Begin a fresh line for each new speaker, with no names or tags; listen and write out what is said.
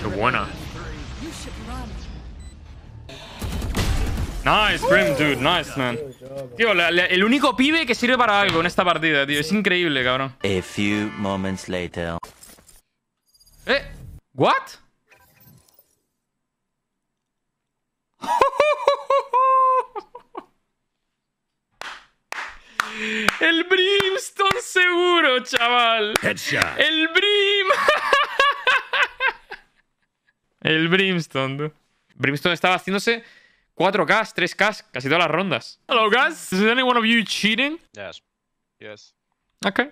Qué buena. Nice, Grim, dude. Nice, man. Tío, el único pibe que sirve para algo en esta partida, tío. Es increíble, cabrón.
A few moments later. ¿Eh? ¿What? ¡El Brimstone chaval! Headshot. ¡El Brim!
El Brimstone, Brimstone estaba haciéndose 4 k 3 k casi todas las rondas. Hello, guys. Is anyone of you cheating? Yes. Yes.
Okay.